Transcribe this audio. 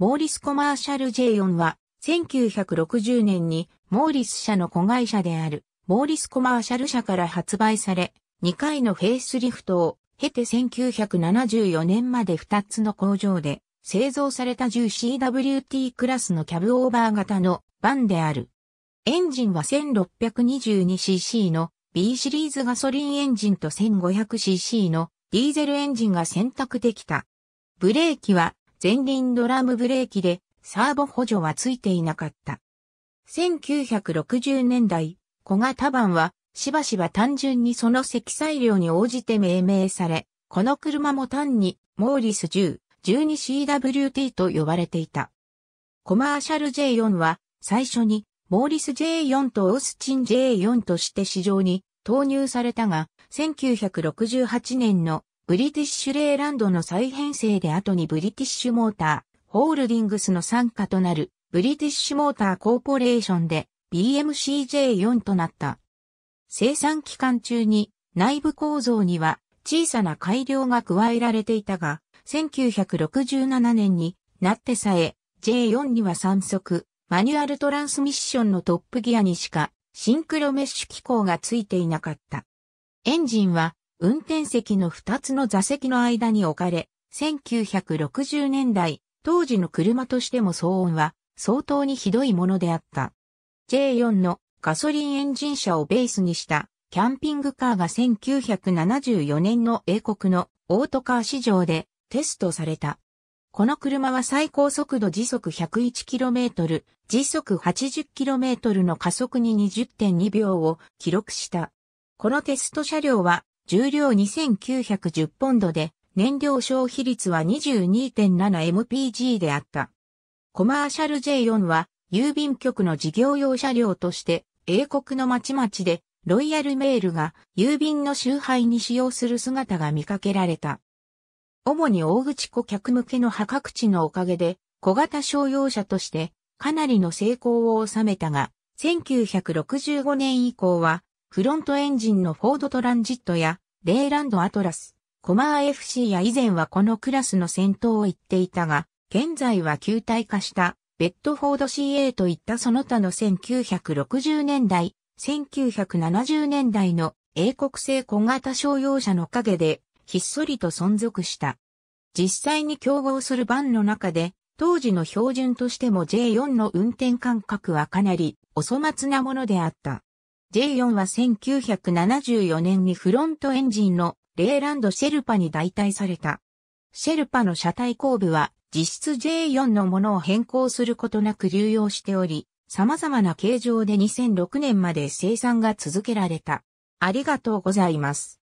モーリスコマーシャル J4 は、1960年にモーリス社の子会社であるモーリスコマーシャル社から発売され、2回のフェイスリフトを経て1974年まで2つの工場で製造された 10CWT クラスのキャブオーバー型のバンである。エンジンは 1622cc の B シリーズガソリンエンジンと 1500cc のディーゼルエンジンが選択できた。ブレーキは前輪ドラムブレーキでサーボ補助はついていなかった。1960年代、小型版はしばしば単純にその積載量に応じて命名され、この車も単にモーリス10、12CWT と呼ばれていた。コマーシャル J4 は最初にモーリス J4 とオースチン J4 として市場に投入されたが、1968年のブリティッシュレーランドの再編成で後にブリティッシュモーター、ホールディングスの参加となる、ブリティッシュモーターコーポレーションで BMCJ4 となった。生産期間中に内部構造には小さな改良が加えられていたが、1967年になってさえ J4 には3速、マニュアルトランスミッションのトップギアにしかシンクロメッシュ機構がついていなかった。エンジンは運転席の2つの座席の間に置かれ、1960年代、当時の車としても騒音は相当にひどいものであった。J4 のガソリンエンジン車をベースにしたキャンピングカーが1974年の英国のオートカー市場でテストされた。この車は最高速度時速 101km、時速 80km の加速に20.2秒を記録した。このテスト車両は重量2910ポンドで、燃料消費率は 22.7mpg であった。コマーシャル J4 は、郵便局の事業用車両として、英国の町々で、ロイヤルメールが郵便の集配に使用する姿が見かけられた。主に大口顧客向けの破格値のおかげで、小型商用車としてかなりの成功を収めたが、1965年以降はフロントエンジンのフォードトランジットや、レイランドアトラス、コマー FC や以前はこのクラスの先頭を言っていたが、現在は球体化したベッドフォード CA といったその他の1960年代、1970年代の英国製小型商用車の陰でひっそりと存続した。実際に競合するバンの中で、当時の標準としても J4 の運転間隔はかなりお粗末なものであった。J4 は1974年にフロントエンジンのレーランドシェルパに代替された。シェルパの車体後部は実質 J4 のものを変更することなく流用しており、様々な形状で2006年まで生産が続けられた。ありがとうございます。